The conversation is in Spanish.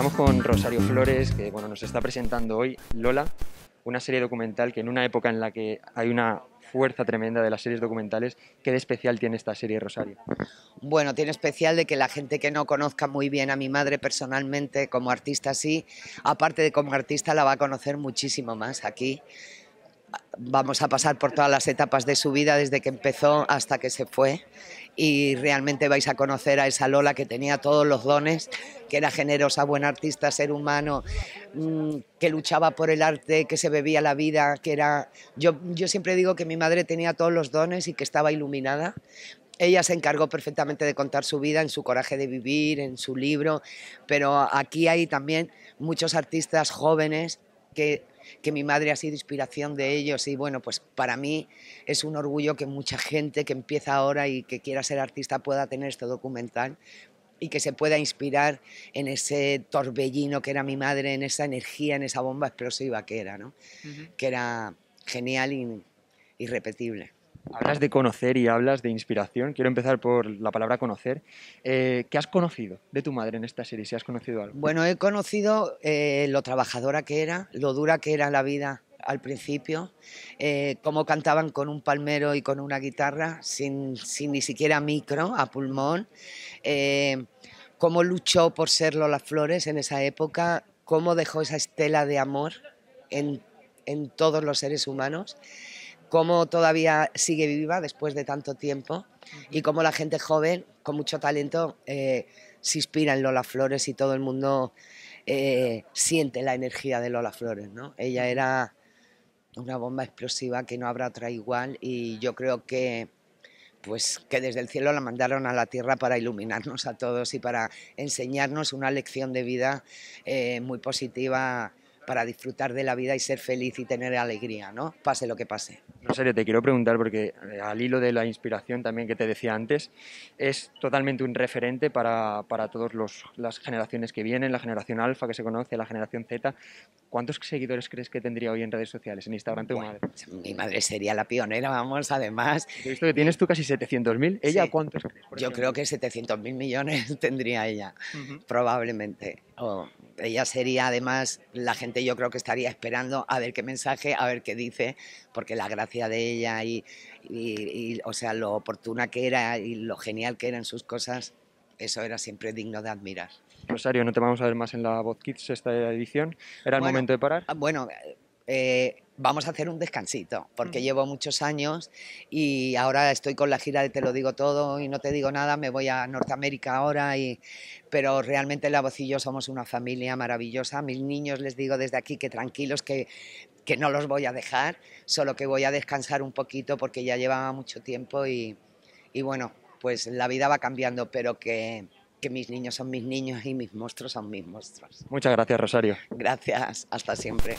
Estamos con Rosario Flores, que bueno, nos está presentando hoy Lola, una serie documental que en una época en la que hay una fuerza tremenda de las series documentales, ¿qué de especial tiene esta serie Rosario? Bueno, tiene especial de que la gente que no conozca muy bien a mi madre personalmente como artista sí, aparte de como artista la va a conocer muchísimo más aquí vamos a pasar por todas las etapas de su vida desde que empezó hasta que se fue y realmente vais a conocer a esa Lola que tenía todos los dones, que era generosa, buen artista, ser humano, mm, que luchaba por el arte, que se bebía la vida, que era... Yo, yo siempre digo que mi madre tenía todos los dones y que estaba iluminada. Ella se encargó perfectamente de contar su vida en su coraje de vivir, en su libro, pero aquí hay también muchos artistas jóvenes que que mi madre ha sido inspiración de ellos y bueno, pues para mí es un orgullo que mucha gente que empieza ahora y que quiera ser artista pueda tener este documental y que se pueda inspirar en ese torbellino que era mi madre, en esa energía, en esa bomba explosiva que era, ¿no? Que era genial y irrepetible. Hablas de conocer y hablas de inspiración. Quiero empezar por la palabra conocer. Eh, ¿Qué has conocido de tu madre en esta serie? Si has conocido algo. Bueno, he conocido eh, lo trabajadora que era, lo dura que era la vida al principio, eh, cómo cantaban con un palmero y con una guitarra, sin, sin ni siquiera micro, a pulmón, cómo luchó por serlo las flores en esa época, cómo dejó esa estela de amor en, en todos los seres humanos cómo todavía sigue viva después de tanto tiempo y cómo la gente joven, con mucho talento, eh, se inspira en Lola Flores y todo el mundo eh, siente la energía de Lola Flores. ¿no? Ella era una bomba explosiva que no habrá otra igual y yo creo que pues que desde el cielo la mandaron a la tierra para iluminarnos a todos y para enseñarnos una lección de vida eh, muy positiva para disfrutar de la vida y ser feliz y tener alegría, ¿no? Pase lo que pase. serio, te quiero preguntar, porque eh, al hilo de la inspiración también que te decía antes, es totalmente un referente para, para todas las generaciones que vienen, la generación alfa que se conoce, la generación Z. ¿Cuántos seguidores crees que tendría hoy en redes sociales, en Instagram, tu madre? Mi madre sería la pionera, vamos, además. He visto que tienes tú casi 700.000. ¿Ella cuántos crees? Yo creo que 700.000 millones tendría ella, probablemente ella sería además, la gente yo creo que estaría esperando a ver qué mensaje, a ver qué dice, porque la gracia de ella y, o sea, lo oportuna que era y lo genial que eran sus cosas, eso era siempre digno de admirar. Rosario, no te vamos a ver más en la Voz Kids esta edición. ¿Era el momento de parar? Ah, bueno, eh, vamos a hacer un descansito, porque mm. llevo muchos años y ahora estoy con la gira de Te lo digo todo y no te digo nada, me voy a Norteamérica ahora, y, pero realmente la voz yo somos una familia maravillosa. mis niños les digo desde aquí que tranquilos, que, no los voy a dejar, solo que voy a descansar un poquito porque ya llevaba mucho tiempo y, bueno, pues la vida va cambiando, pero que que mis niños son mis niños y mis monstruos son mis monstruos. Muchas gracias, Rosario. Gracias, hasta siempre.